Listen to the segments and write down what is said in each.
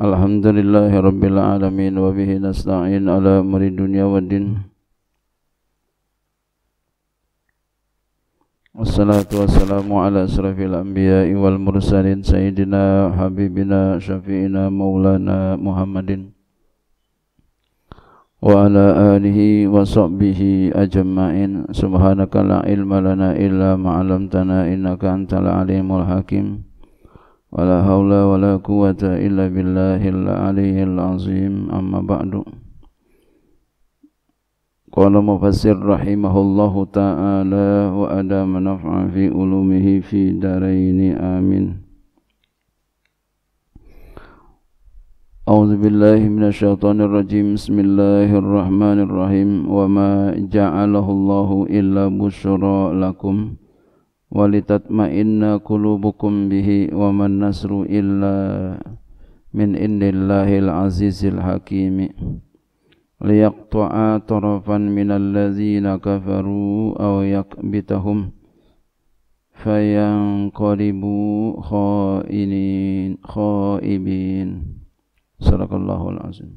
Alhamdulillahi Rabbil Alamin wa nasta'in ala amri dunya wa din Wassalatu wassalamu ala asrafil anbiya wal mursalin sayyidina habibina syafi'ina maulana Muhammadin wa ala alihi wa sahbihi subhanaka la ilma lana illa innaka alimul hakim ولا حول ولا قوة إلا بالله العلي العظيم أما بعد قال مفسر رحمه الله تعالى وأدام نفع في علومه في دارين آمين أعوذ بالله من الشيطان الرجيم بسم الله الرحمن الرحيم وما جعله الله إلا بشرى لكم walitatma'inna qulubukum bihi wa man nasru illa min indillahil azizil hakimi liyaqta'a tarafan minal ladzina kafaru aw yakbitahum fayanqalibu khainin khaibin sadaqallahul azim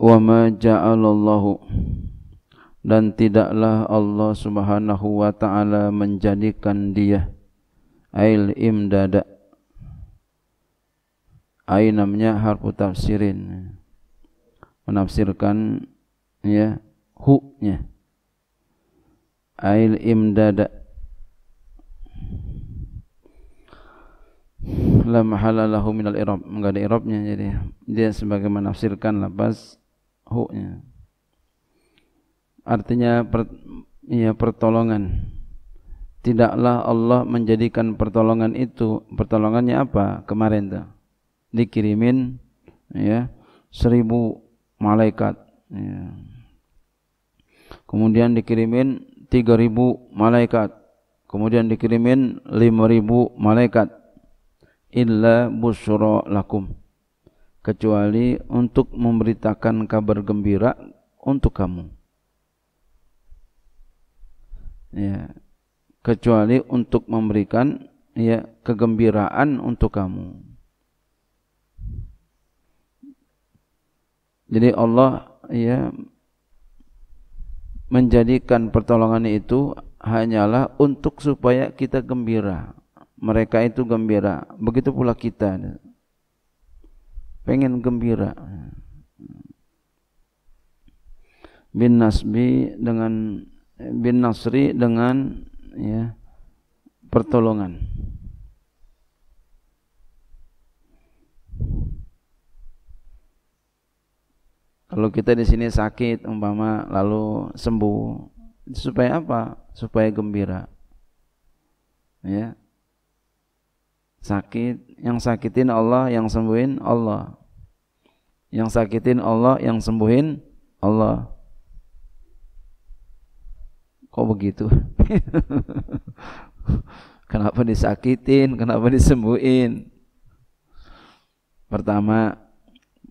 wa ma ja'alallahu dan tidaklah Allah Subhanahu wa taala menjadikan dia ail imdada ain namanya harfu tafsirin menafsirkan ya hu-nya ail imdada la mahala lahu minal irab enggak ada irabnya jadi dia sebagai menafsirkan lafaz hu-nya artinya per, ya pertolongan tidaklah Allah menjadikan pertolongan itu pertolongannya apa kemarin tuh dikirimin ya seribu malaikat ya. kemudian dikirimin tiga ribu malaikat kemudian dikirimin lima ribu malaikat illa busro lakum kecuali untuk memberitakan kabar gembira untuk kamu ya kecuali untuk memberikan ya kegembiraan untuk kamu jadi Allah ya menjadikan pertolongan itu hanyalah untuk supaya kita gembira mereka itu gembira begitu pula kita pengen gembira bin nasbi dengan bin Nasri dengan ya pertolongan. Kalau kita di sini sakit umpama lalu sembuh supaya apa? Supaya gembira. Ya. Sakit, yang sakitin Allah, yang sembuhin Allah. Yang sakitin Allah, yang sembuhin Allah kok begitu kenapa disakitin kenapa disembuhin pertama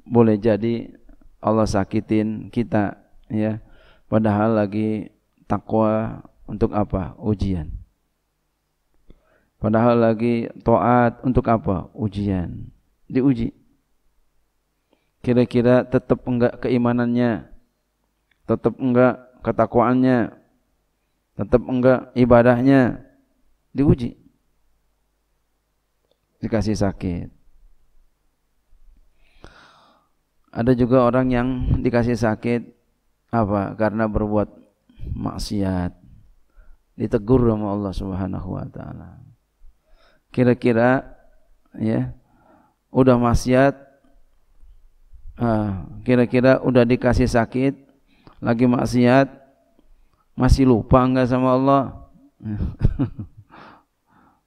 boleh jadi Allah sakitin kita ya padahal lagi takwa untuk apa ujian padahal lagi taat untuk apa ujian diuji kira-kira tetap enggak keimanannya tetap enggak ketakwaannya tetap enggak ibadahnya diuji dikasih sakit ada juga orang yang dikasih sakit apa karena berbuat maksiat ditegur sama Allah Subhanahu wa taala kira-kira ya udah maksiat ah, kira-kira udah dikasih sakit lagi maksiat masih lupa enggak sama Allah?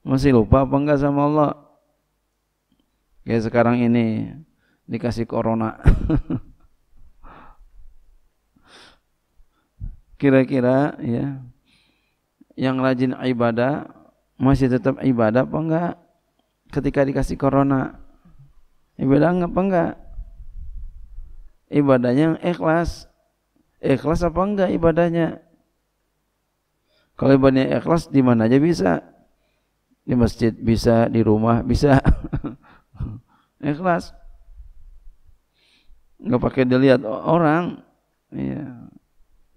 Masih lupa apa enggak sama Allah? Kayak sekarang ini dikasih corona. Kira-kira ya yang rajin ibadah masih tetap ibadah apa enggak ketika dikasih corona? Ibadah enggak apa enggak? Ibadahnya yang ikhlas. Ikhlas apa enggak ibadahnya? Kalau ibadahnya ikhlas di mana aja bisa. Di masjid bisa, di rumah bisa. ikhlas. Enggak pakai dilihat orang. Iya.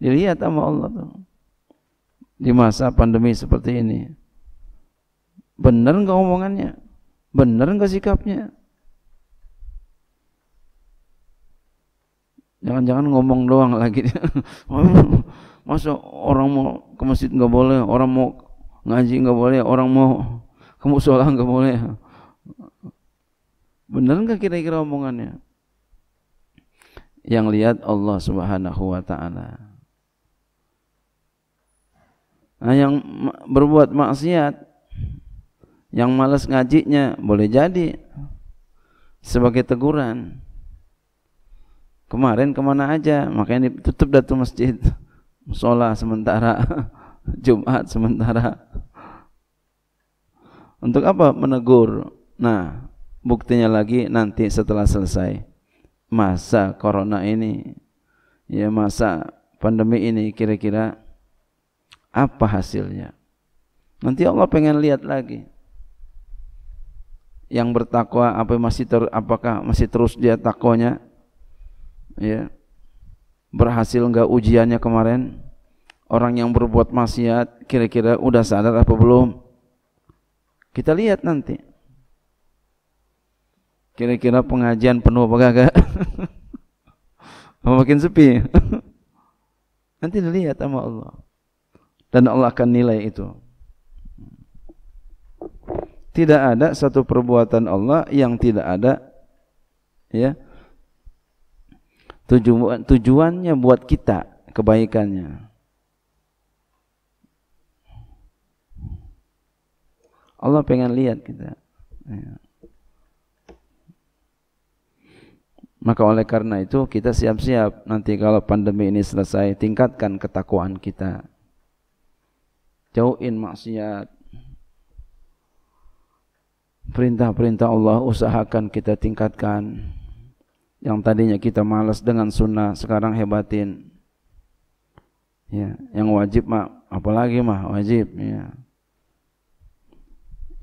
Dilihat sama Allah tuh. Di masa pandemi seperti ini. Benar enggak omongannya? Benar enggak sikapnya? Jangan-jangan ngomong doang lagi. Masa orang mau ke masjid nggak boleh, orang mau ngaji nggak boleh, orang mau ke musola nggak boleh. Bener nggak kira-kira omongannya? Yang lihat Allah Subhanahu wa taala. Nah, yang berbuat maksiat, yang malas ngajinya boleh jadi sebagai teguran kemarin kemana aja makanya ditutup datu masjid musola sementara Jumat sementara untuk apa menegur nah buktinya lagi nanti setelah selesai masa corona ini ya masa pandemi ini kira-kira apa hasilnya nanti Allah pengen lihat lagi yang bertakwa apa masih ter, apakah masih terus dia takwanya ya berhasil nggak ujiannya kemarin orang yang berbuat maksiat kira-kira udah sadar apa belum kita lihat nanti kira-kira pengajian penuh apa enggak makin sepi nanti dilihat sama Allah dan Allah akan nilai itu tidak ada satu perbuatan Allah yang tidak ada ya Tujuan, tujuannya buat kita kebaikannya. Allah pengen lihat kita. Ya. Maka oleh karena itu kita siap-siap nanti kalau pandemi ini selesai tingkatkan ketakwaan kita. Jauhin maksiat. Perintah-perintah Allah usahakan kita tingkatkan yang tadinya kita malas dengan sunnah sekarang hebatin ya yang wajib mah apalagi mah wajib ya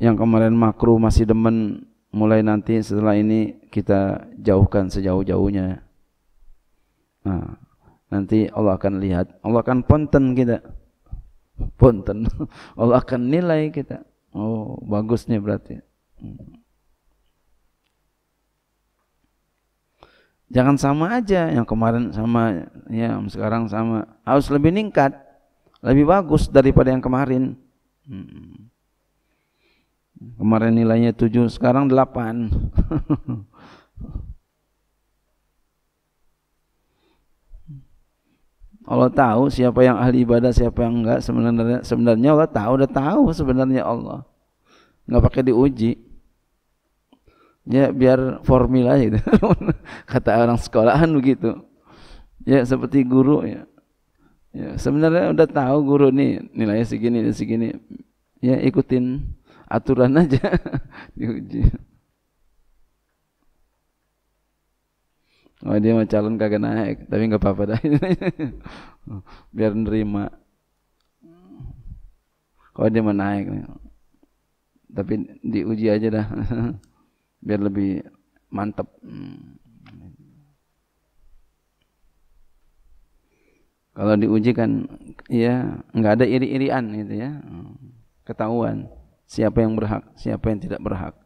yang kemarin makruh masih demen mulai nanti setelah ini kita jauhkan sejauh-jauhnya nah, nanti Allah akan lihat Allah akan ponten kita ponten Allah akan nilai kita oh bagus nih berarti hmm. Jangan sama aja yang kemarin sama, ya sekarang sama. Harus lebih ningkat lebih bagus daripada yang kemarin. Hmm. Kemarin nilainya tujuh sekarang delapan. Allah tahu siapa yang ahli ibadah, siapa yang enggak. Sebenarnya sebenarnya Allah tahu, udah tahu sebenarnya Allah. Enggak pakai diuji ya biar formula gitu. kata orang sekolahan begitu ya seperti guru ya ya sebenarnya udah tahu guru nih nilainya segini dan segini ya ikutin aturan aja diuji Oh dia mau calon kagak naik, tapi nggak apa-apa dah. Biar nerima. Kalau dia mau naik, tapi diuji aja dah biar lebih mantap. Hmm. Kalau diuji kan ya nggak ada iri-irian gitu ya. Ketahuan siapa yang berhak, siapa yang tidak berhak.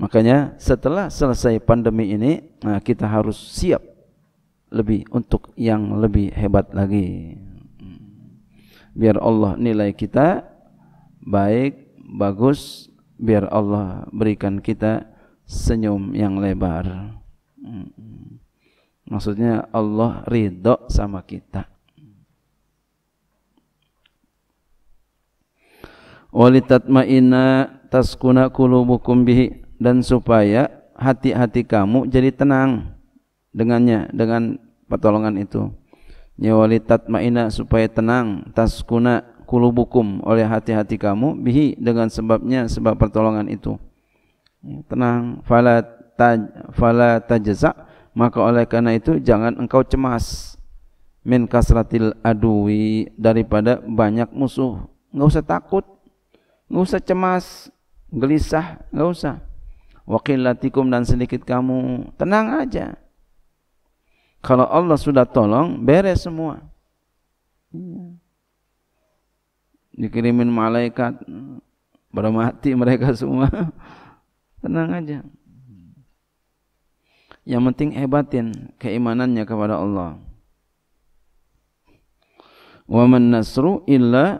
Makanya setelah selesai pandemi ini nah kita harus siap lebih untuk yang lebih hebat lagi. Hmm. Biar Allah nilai kita baik, bagus, biar Allah berikan kita senyum yang lebar. Maksudnya Allah ridho sama kita. ina taskuna kulubukum bihi dan supaya hati-hati kamu jadi tenang dengannya dengan pertolongan itu. Ya ina supaya tenang taskuna kulubukum oleh hati-hati kamu bihi dengan sebabnya sebab pertolongan itu ya, tenang fala taj fala tajza maka oleh karena itu jangan engkau cemas min kasratil adui daripada banyak musuh enggak usah takut enggak usah cemas gelisah enggak usah waqillatikum dan sedikit kamu tenang aja kalau Allah sudah tolong beres semua iya dikirimin malaikat pada mati mereka semua tenang aja yang penting hebatin keimanannya kepada Allah wa man nasru illa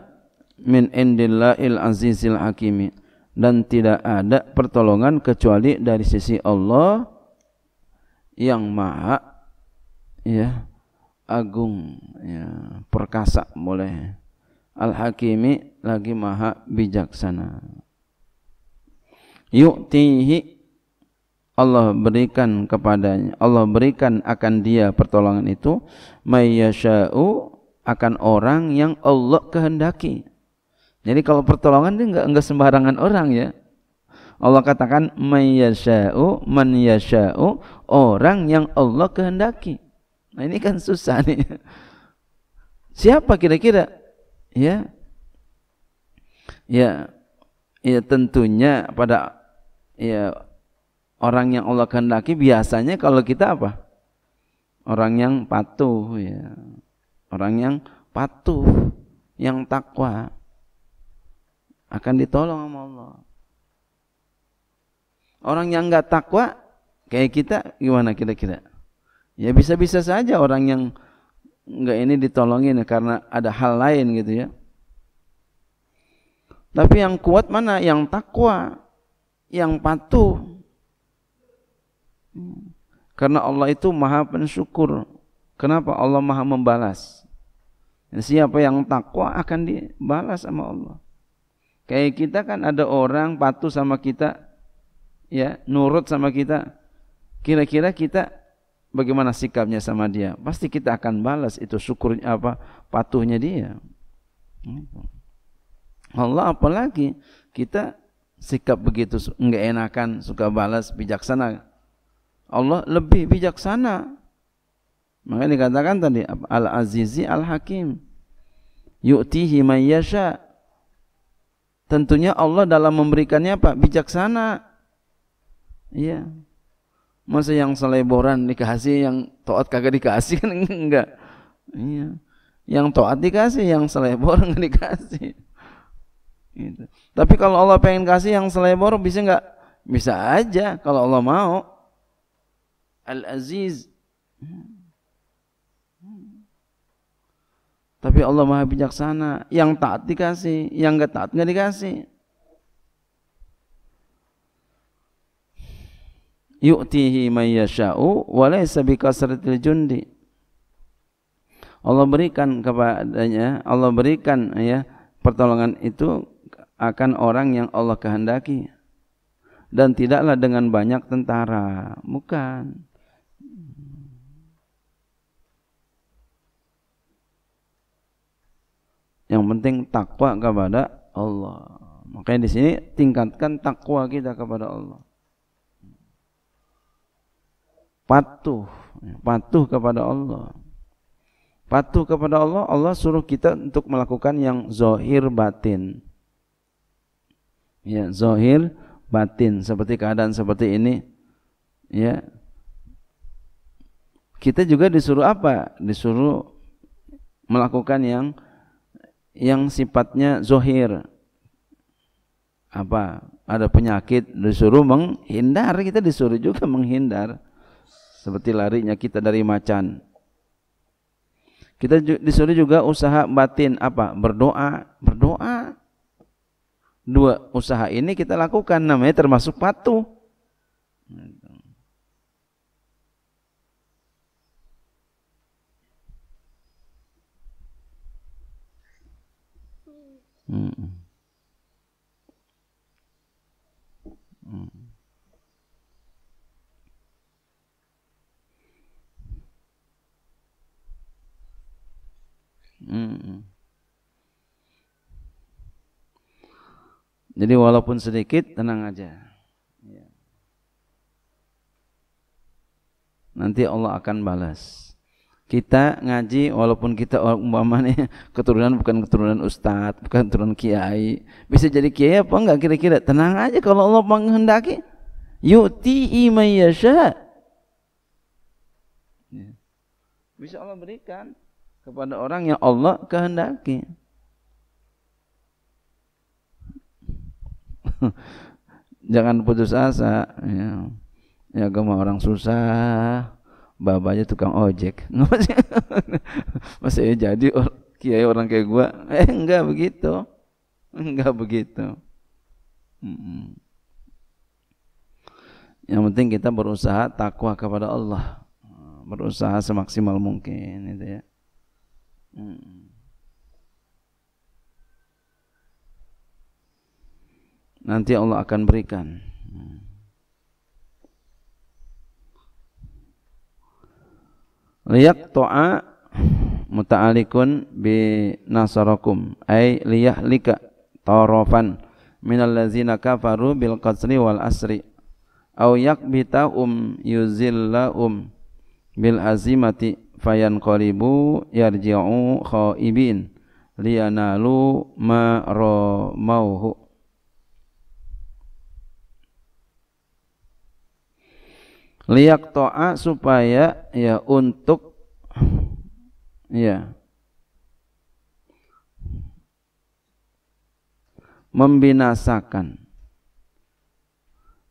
min indillahil azizil hakimi dan tidak ada pertolongan kecuali dari sisi Allah yang maha ya agung ya perkasa boleh Al-Hakimi lagi maha bijaksana. Yu'tihi Allah berikan kepadanya, Allah berikan akan dia pertolongan itu mayyasha'u akan orang yang Allah kehendaki. Jadi kalau pertolongan dia enggak enggak sembarangan orang ya. Allah katakan mayyasha'u man yasha'u orang yang Allah kehendaki. Nah ini kan susah nih. Siapa kira-kira ya ya ya tentunya pada ya orang yang Allah kehendaki biasanya kalau kita apa orang yang patuh ya orang yang patuh yang takwa akan ditolong sama Allah orang yang nggak takwa kayak kita gimana kira-kira ya bisa-bisa saja orang yang nggak ini ditolongin ya, karena ada hal lain gitu ya tapi yang kuat mana yang takwa yang patuh karena Allah itu maha pensyukur kenapa Allah maha membalas siapa yang takwa akan dibalas sama Allah kayak kita kan ada orang patuh sama kita ya nurut sama kita kira-kira kita bagaimana sikapnya sama dia pasti kita akan balas itu syukurnya apa patuhnya dia Allah apalagi kita sikap begitu enggak enakan suka balas bijaksana Allah lebih bijaksana maka dikatakan tadi al azizi al hakim yu'tihi man yasha tentunya Allah dalam memberikannya apa bijaksana iya yeah. Masa yang seleboran dikasih, yang toat kagak dikasih kan enggak. Iya. Yang toat dikasih, yang selebor enggak dikasih. Gitu. Tapi kalau Allah pengen kasih yang selebor bisa enggak? Bisa aja kalau Allah mau. Al-Aziz. Tapi Allah maha bijaksana. Yang taat dikasih, yang enggak taat enggak dikasih. yu'tihi may yasha'u wa laysa bikasratil jundi. Allah berikan kepadanya, Allah berikan ya pertolongan itu akan orang yang Allah kehendaki dan tidaklah dengan banyak tentara, bukan. Yang penting takwa kepada Allah. Makanya di sini tingkatkan takwa kita kepada Allah patuh, patuh kepada Allah. Patuh kepada Allah, Allah suruh kita untuk melakukan yang zohir batin. Ya, zohir batin seperti keadaan seperti ini. Ya, kita juga disuruh apa? Disuruh melakukan yang yang sifatnya zohir apa ada penyakit disuruh menghindar kita disuruh juga menghindar seperti larinya kita dari macan. Kita disuruh juga usaha batin apa? Berdoa, berdoa. Dua usaha ini kita lakukan namanya termasuk patuh. Hmm. Hmm. Jadi walaupun sedikit tenang aja. Ya. Nanti Allah akan balas. Kita ngaji walaupun kita nih keturunan bukan keturunan ustadz, bukan keturunan kiai, bisa jadi kiai apa enggak kira-kira? Tenang aja kalau Allah menghendaki. Yu'ti yasha. Ya. Bisa Allah berikan kepada orang yang Allah kehendaki. jangan putus asa ya. ya agama orang susah babanya tukang ojek masih jadi or, kiai orang kayak gua eh enggak begitu enggak begitu hmm. yang penting kita berusaha takwa kepada Allah berusaha semaksimal mungkin itu ya hmm. nanti Allah akan berikan. Liyak to'a muta'alikun bi nasarakum ay liyahlika tarafan minal lazina kafaru bil qatli wal asri au yakbita um yuzilla um bil azimati fayan qalibu yarji'u khaibin liyanalu ma ramauhu liak to'a supaya ya untuk ya membinasakan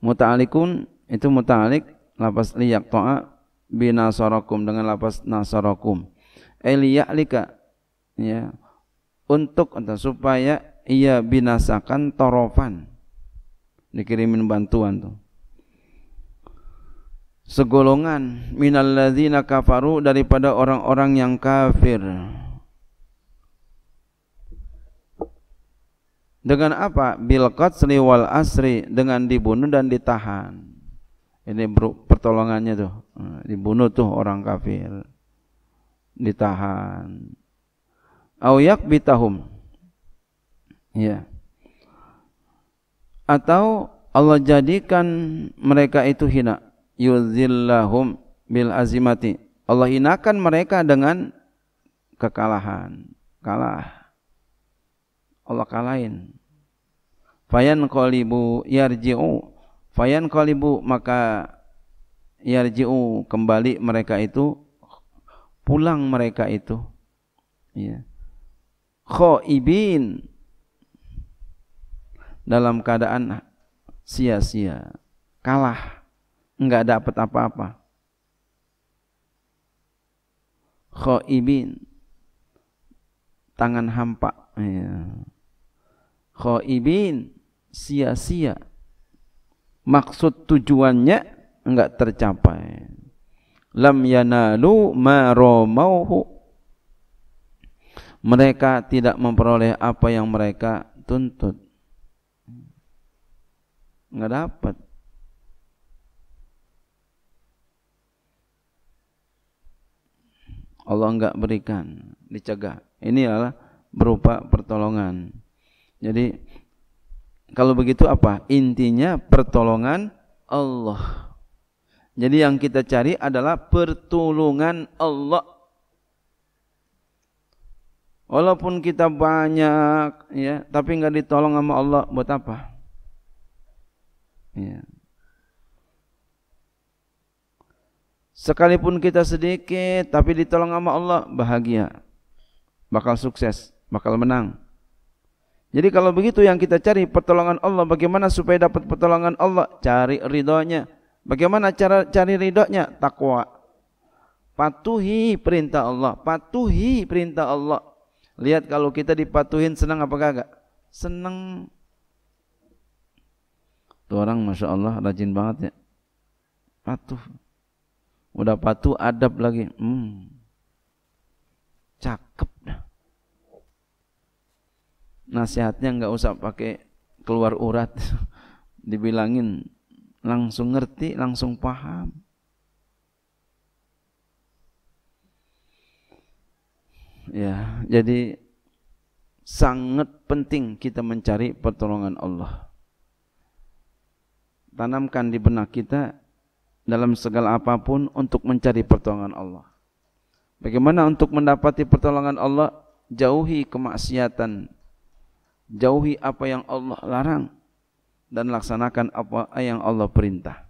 muta'alikun itu muta'alik lapas liak to'a binasorokum dengan lapas nasorokum nasarakum eh, lika ya untuk atau supaya ia binasakan torofan dikirimin bantuan tuh segolongan ladzina kafaru daripada orang-orang yang kafir. Dengan apa? Bil qatli wal asri dengan dibunuh dan ditahan. Ini pertolongannya tuh. Hmm, dibunuh tuh orang kafir. Ditahan. Au yakbitahum. Ya. Atau Allah jadikan mereka itu hina yuzillahum bil azimati. Allah hinakan mereka dengan kekalahan. Kalah. Allah kalahin. Fayan qalibu yarji'u. Fayan qalibu maka yarji'u kembali mereka itu pulang mereka itu. Ya. Khaibin dalam keadaan sia-sia, kalah enggak dapat apa-apa. Khoibin tangan hampa. Ya. Khoibin sia-sia. Maksud tujuannya enggak tercapai. Lam yanalu ma romauhu. Mereka tidak memperoleh apa yang mereka tuntut. Enggak dapat. Allah enggak berikan, dicegah. Ini adalah berupa pertolongan. Jadi kalau begitu apa? Intinya pertolongan Allah. Jadi yang kita cari adalah pertolongan Allah. Walaupun kita banyak ya, tapi enggak ditolong sama Allah buat apa? Ya. Sekalipun kita sedikit tapi ditolong sama Allah bahagia. Bakal sukses, bakal menang. Jadi kalau begitu yang kita cari pertolongan Allah bagaimana supaya dapat pertolongan Allah? Cari ridhonya. Bagaimana cara cari ridhonya? Takwa. Patuhi perintah Allah, patuhi perintah Allah. Lihat kalau kita dipatuhin senang apa kagak? Senang. Tuh orang Masya Allah rajin banget ya. Patuh. Udah patuh adab lagi. Hmm. Cakep dah. Nasihatnya nggak usah pakai keluar urat. Dibilangin langsung ngerti, langsung paham. Ya, jadi sangat penting kita mencari pertolongan Allah. Tanamkan di benak kita dalam segala apapun untuk mencari pertolongan Allah. Bagaimana untuk mendapati pertolongan Allah? Jauhi kemaksiatan. Jauhi apa yang Allah larang dan laksanakan apa yang Allah perintah.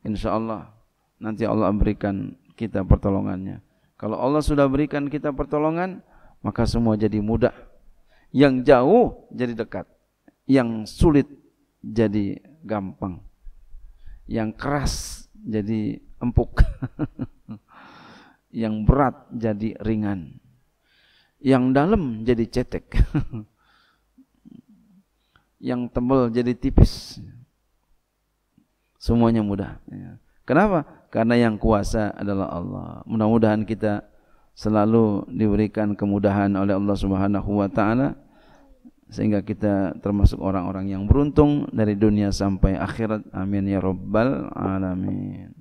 Insya Allah nanti Allah berikan kita pertolongannya. Kalau Allah sudah berikan kita pertolongan, maka semua jadi mudah. Yang jauh jadi dekat, yang sulit jadi gampang yang keras jadi empuk yang berat jadi ringan yang dalam jadi cetek yang tebal jadi tipis semuanya mudah ya. kenapa karena yang kuasa adalah Allah mudah-mudahan kita selalu diberikan kemudahan oleh Allah Subhanahu wa taala sehingga kita termasuk orang-orang yang beruntung dari dunia sampai akhirat amin ya rabbal alamin